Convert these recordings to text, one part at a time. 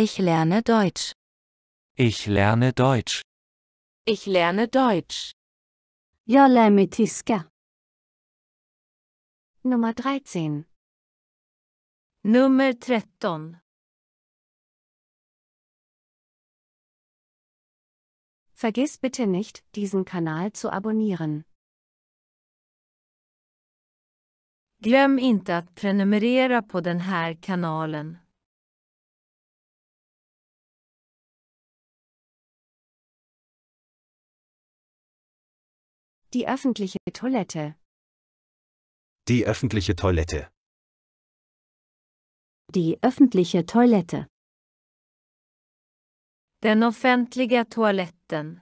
Ich lerne Deutsch. Ich lerne Deutsch. Ich lerne Deutsch. Jag lär mig tyska. Nummer 13. Nummer 13. Vergiss bitte nicht, diesen Kanal zu abonnieren. Glöm inte att prenumerera på den här kanalen. Die öffentliche Toilette. Die öffentliche Toilette. Die öffentliche Toilette. Den offentliga toaletten.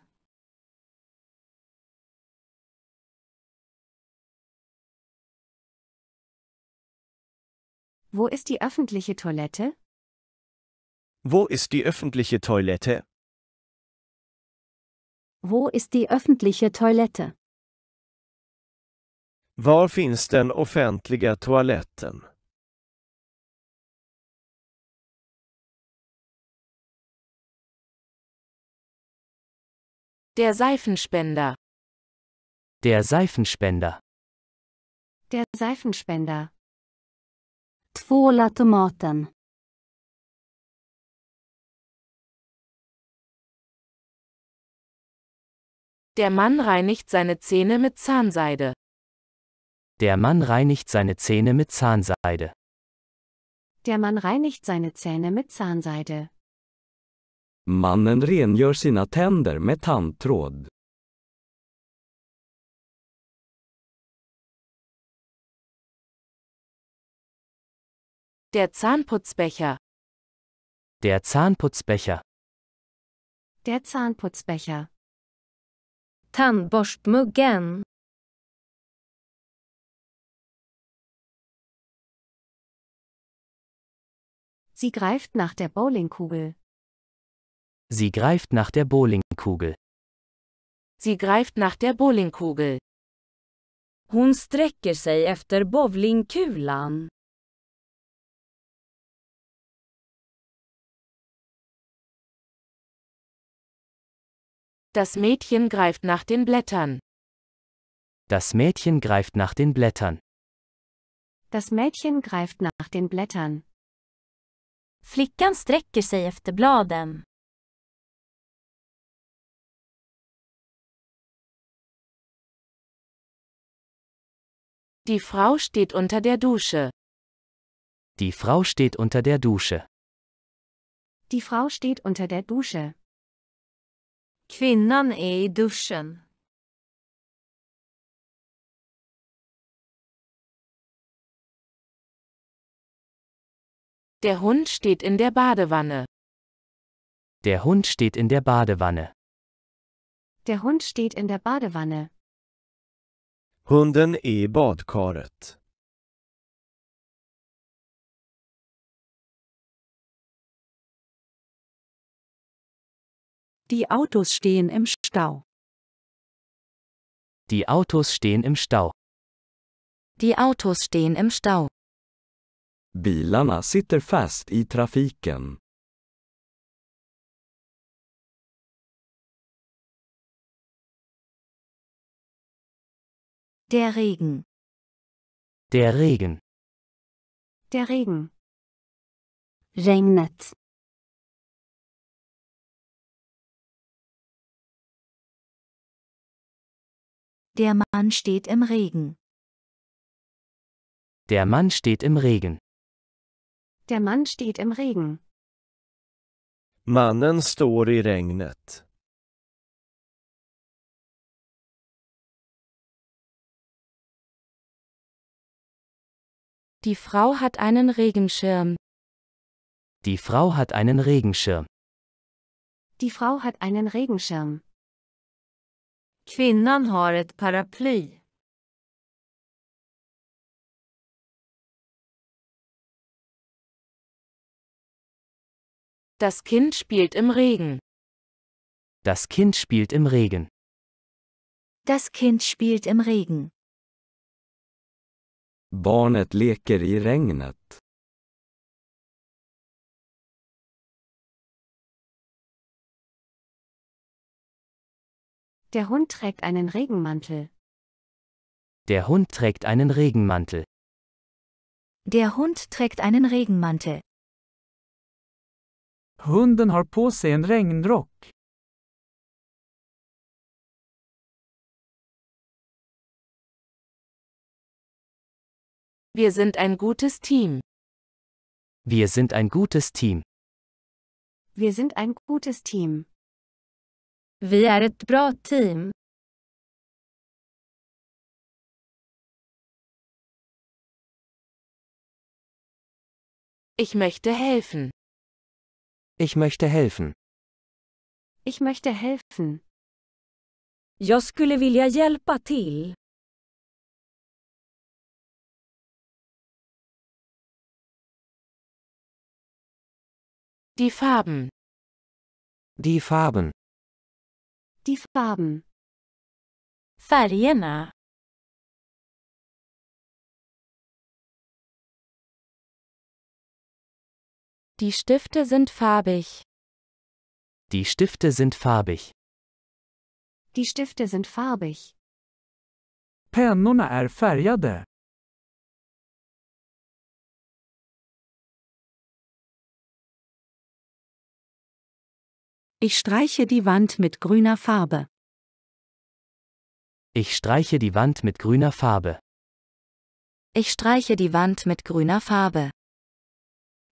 Wo ist die öffentliche Toilette? Wo ist die öffentliche Toilette? Wo ist die öffentliche Toilette? Var finns den offentliga toaletten? Der Seifenspender. Der Seifenspender. Der Seifenspender. Tvåla tomaten. Der Mann reinigt seine Zähne mit Zahnseide. Der Mann reinigt seine Zähne mit Zahnseide. Der Mann reinigt seine Zähne mit Zahnseide. Mannen rengör sina tänder med tandtråd. Der Zahnputzbecher. Der Zahnputzbecher. Der Zahnputzbecher. Tandborstmuggen. Sie greift nach der Bowlingkugel. Sie greift nach der Bowlingkugel. Sie greift nach der Bowlingkugel. Hun sträcker sig efter bowlingkulan. Das Mädchen greift nach den Blättern. Das Mädchen greift nach den Blättern. Das Mädchen greift nach den Blättern. Flickan sträcker sig efter bladen. Die Frau steht unter der Dusche. Die Frau steht unter der Dusche. Die Frau steht unter der Dusche. Kvinnan är i duschen. Der Hund steht in der Badewanne. Der Hund steht in der Badewanne. Der Hund steht in der Badewanne. Hunden är i badkaret. Die Autos stehen im Stau. Die Autos stehen im Stau. Die Autos stehen im Stau. Bilarna sitter fast i trafiken. Der Regen. Der Regen. Der Regen. Regnet. Der Mann steht im Regen. Der Mann steht im Regen. Der Mann steht im Regen. Mannen står i regnet. Die Frau hat einen Regenschirm. Die Frau hat einen Regenschirm. Die Frau hat einen Regenschirm. Kvinnan har ett paraply. Das Kind spielt im Regen. Das Kind spielt im Regen. Das Kind spielt im Regen. Barnet leker i regnet. Der Hund trägt einen Regenmantel. Der Hund trägt einen Regenmantel. Der Hund trägt einen Regenmantel. Hunden har på sig en regnrock. Wir sind ein gutes Team. Wir sind ein gutes Team. Wir sind ein gutes Team. Wir sind ein gutes team. Ich möchte helfen. Ich möchte helfen. Ich möchte helfen. Jag skulle vilja hjälpa till. Die Farben. Die Farben. Die Farben. Färgerna. Die Stifte sind farbig. Die Stifte sind farbig. Die Stifte sind farbig. Pennorna är färgade. Ich streiche die Wand mit grüner Farbe. Ich streiche die Wand mit grüner Farbe. Ich streiche die Wand mit grüner Farbe.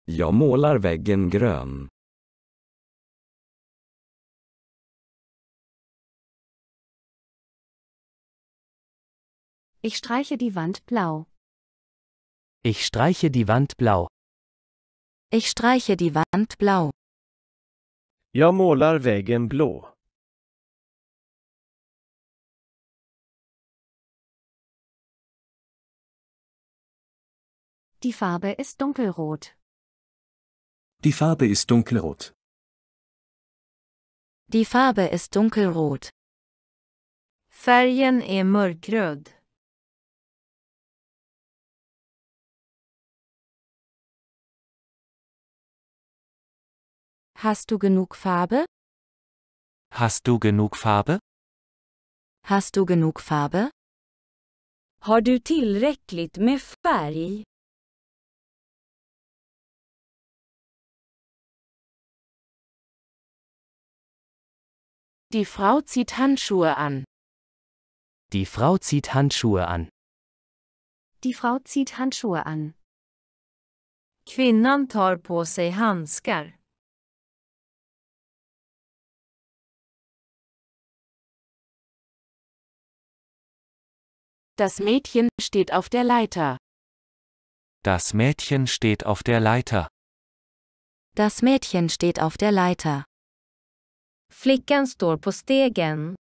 Jag målar väggen grön. Ich streiche die Wand blau. Ich streiche die Wand blau. Ich streiche die Wand blau. Jag målar väggen blå. Die Farbe ist dunkelrot. Die Farbe ist dunkelrot. Die Farbe ist dunkelrot. Färgen är mörkröd. Hast du genug Farbe? Hast du genug Farbe? Hast du genug Farbe? Har du tillräckligt med färg? Die Frau zieht Handschuhe an. Die Frau zieht Handschuhe an. Die Frau zieht Handschuhe an. Kvinnan tar på sig handskar. Das Mädchen steht auf der Leiter. Das Mädchen steht auf der Leiter. Das Mädchen steht auf der Leiter. Flickan står på stegen.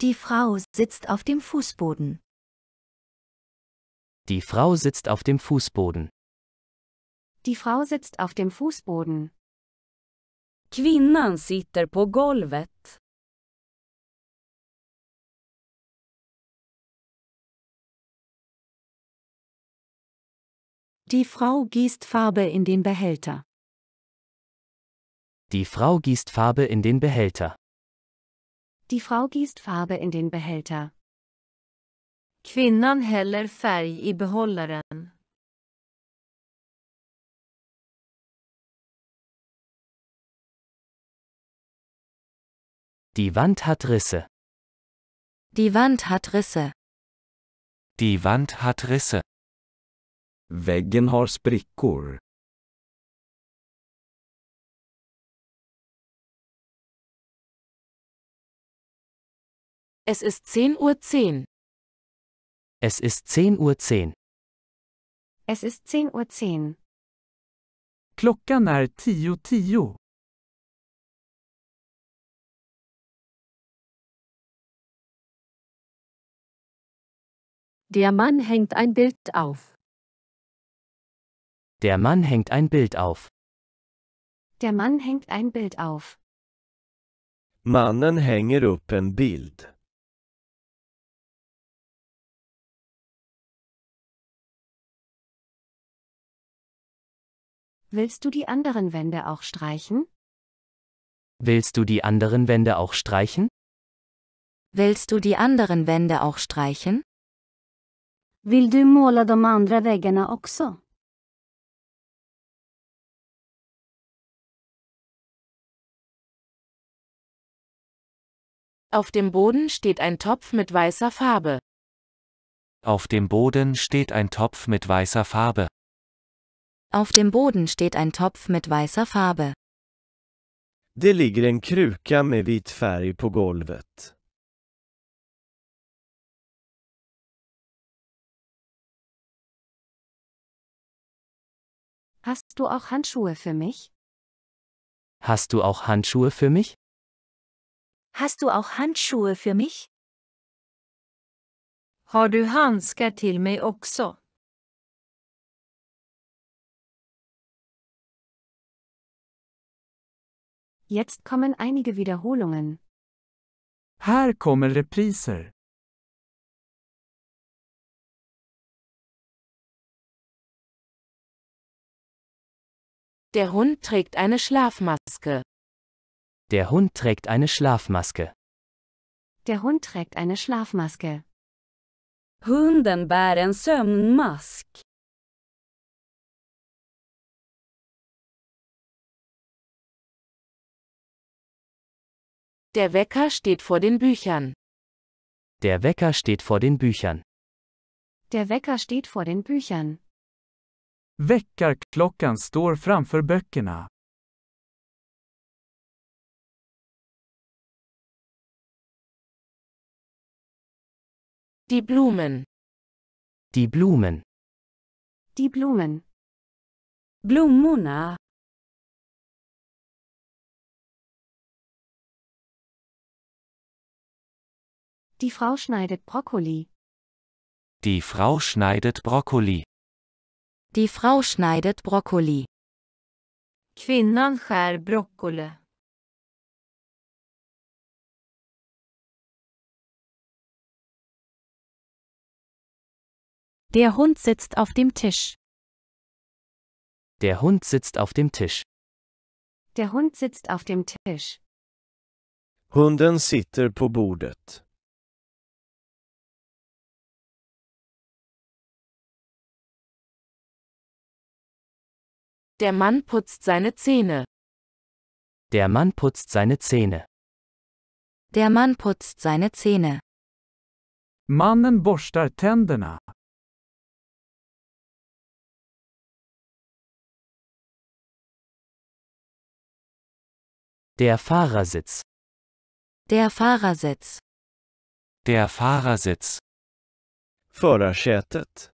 Die Frau sitzt auf dem Fußboden. Die Frau sitzt auf dem Fußboden. Die Frau sitzt auf dem Fußboden. Kvinnan sitter på golvet. Die Frau gießt Farbe in den Behälter. Die Frau gießt Farbe in den Behälter. Die Frau gießt Farbe in den Behälter. Kvinnan häller färg i behållaren. Die Wand hat Risse. Die Wand hat Risse. Die Wand hat Risse. Väggen har sprickor. Es ist 10.10 Uhr. 10. Es ist 10.10 Uhr. 10. Es ist 10.10 Uhr. 10. Klockan är 10.10. 10. Der Mann hängt ein Bild auf. Der Mann hängt ein Bild auf. Der Mann hängt ein Bild auf. Mannen hänger upp en bild. Willst du die anderen Wände auch streichen? Willst du die anderen Wände auch streichen? Willst du die anderen Wände auch streichen? Will du måla de andra väggarna också? Auf dem Boden steht ein Topf mit weißer Farbe. Auf dem Boden steht ein Topf mit weißer Farbe. Auf dem Boden steht ein Topf mit weißer Farbe. Det ligger en kruka med vit färg på golvet. Hast du auch Handschuhe für mich? Hast du auch Handschuhe für mich? Hast du auch Handschuhe für mich? Har du handskar till mig också? Jetzt kommen einige Wiederholungen. Här kommer repriser. Der Hund trägt eine Schlafmaske. Der Hund trägt eine Schlafmaske. Der Hund trägt eine Schlafmaske. Hunden bär en sömnmask. Der Wecker steht vor den Büchern. Der Wecker steht vor den Büchern. Der Wecker steht vor den Büchern. Väckarklockan står framför böckerna. Die Blumen. Die Blumen. Die Blumen. Blumuna. Die Frau schneidet Brokkoli. Die Frau schneidet Brokkoli. Die Frau schneidet Brokkoli. Kvinnan skär broccoli. Der Hund sitzt auf dem Tisch. Der Hund sitzt auf dem Tisch. Der Hund sitzt auf dem Tisch. Hunden sitter på bordet. Der Mann putzt seine Zähne. Der Mann putzt seine Zähne. Der Mann putzt seine Zähne. Mannen borstar tänderna. Der Fahrersitz. Der Fahrersitz. Der Fahrersitz. Förarsätet.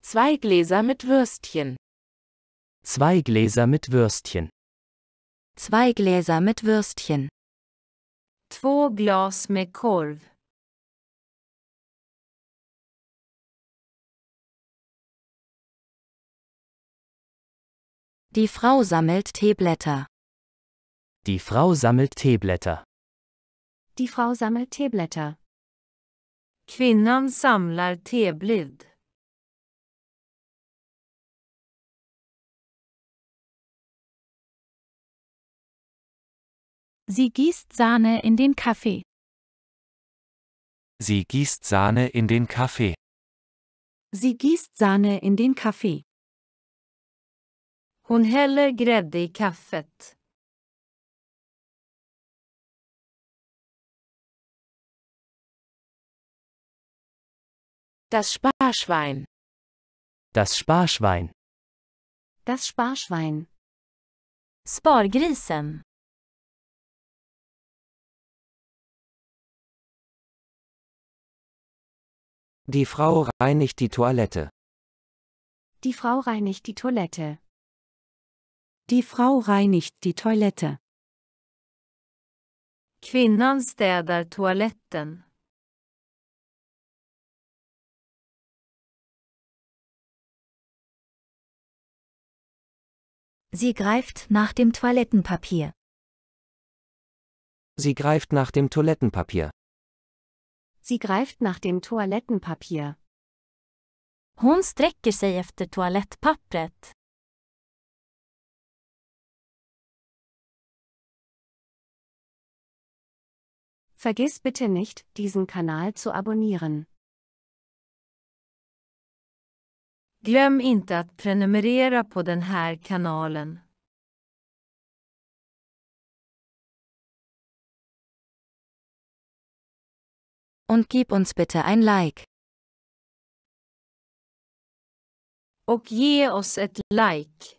Zwei Gläser mit Würstchen. Zwei Gläser mit Würstchen. Zwei Gläser mit Würstchen. Två glas mit korv. Die Frau sammelt Teeblätter. Die Frau sammelt Teeblätter. Die Frau sammelt Teeblätter. Kvinnan samlar teblad. Sie gießt Sahne in den Kaffee. Sie gießt Sahne in den Kaffee. Sie gießt Sahne in den Kaffee. Hon häller grädde i kaffet. Das Sparschwein. Das Sparschwein. Das Sparschwein. Spargrisen. Die Frau reinigt die Toilette. Die Frau reinigt die Toilette. Die Frau reinigt die Toilette. Kvinnan städar toaletten. Sie greift nach dem Toilettenpapier. Sie greift nach dem Toilettenpapier. Sie greift nach dem Toilettenpapier. Hon sträcker sig efter toalettpappret. Vergiss bitte nicht, diesen Kanal zu abonnieren. Glöm inte att prenumerera på den här kanalen. Und gib uns bitte ein Like. Och ge oss ett like.